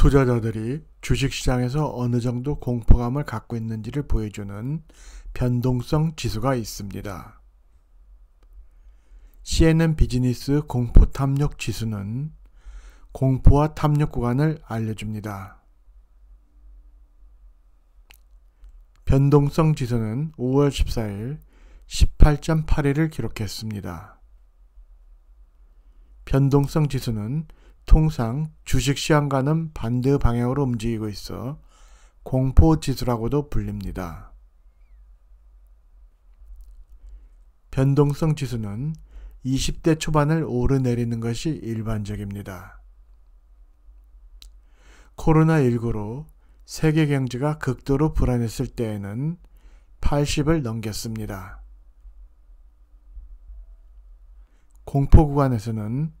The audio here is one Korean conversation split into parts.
투자자들이 주식시장에서 어느 정도 공포감을 갖고 있는지를 보여주는 변동성 지수가 있습니다. CNN 비즈니스 공포 탐욕 지수는 공포와 탐욕 구간을 알려줍니다. 변동성 지수는 5월 14일 18.81을 기록했습니다. 변동성 지수는 통상 주식 시장과는 반대 방향으로 움직이고 있어 공포 지수라고도 불립니다. 변동성 지수는 20대 초반을 오르내리는 것이 일반적입니다. 코로나19로 세계 경제가 극도로 불안했을 때에는 80을 넘겼습니다. 공포 구간에서는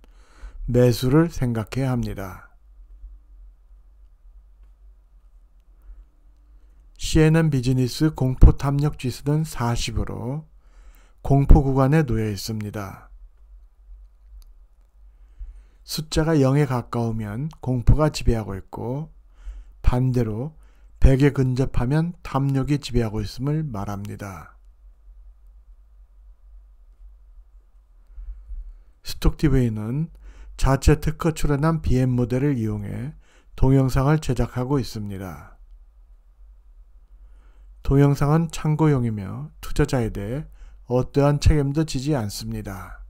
매수를 생각해야 합니다. CNN 비즈니스 공포 탐력 지수는 40으로 공포 구간에 놓여 있습니다. 숫자가 0에 가까우면 공포가 지배하고 있고 반대로 100에 근접하면 탐욕이 지배하고 있음을 말합니다. 스톡TV는 자체 특허 출원한 BM 모델을 이용해 동영상을 제작하고 있습니다. 동영상은 참고용이며 투자자에 대해 어떠한 책임도 지지 않습니다.